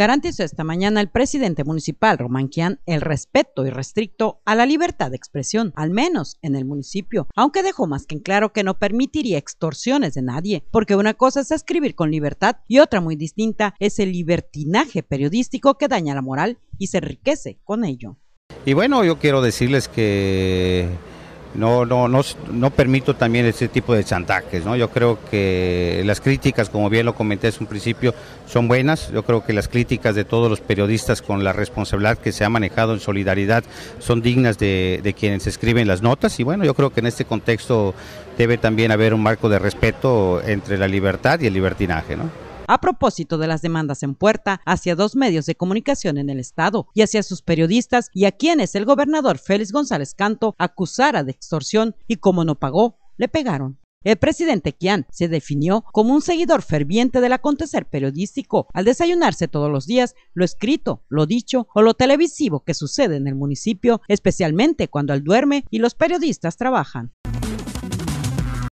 garantizó esta mañana el presidente municipal Romanquian el respeto irrestricto a la libertad de expresión, al menos en el municipio, aunque dejó más que en claro que no permitiría extorsiones de nadie, porque una cosa es escribir con libertad y otra muy distinta es el libertinaje periodístico que daña la moral y se enriquece con ello. Y bueno, yo quiero decirles que no, no, no, permito también ese tipo de chantajes. ¿no? Yo creo que las críticas, como bien lo comenté hace un principio, son buenas. Yo creo que las críticas de todos los periodistas con la responsabilidad que se ha manejado en solidaridad son dignas de, de quienes escriben las notas. Y bueno, yo creo que en este contexto debe también haber un marco de respeto entre la libertad y el libertinaje. ¿no? a propósito de las demandas en puerta hacia dos medios de comunicación en el Estado y hacia sus periodistas y a quienes el gobernador Félix González Canto acusara de extorsión y como no pagó, le pegaron. El presidente Kian se definió como un seguidor ferviente del acontecer periodístico al desayunarse todos los días lo escrito, lo dicho o lo televisivo que sucede en el municipio, especialmente cuando él duerme y los periodistas trabajan.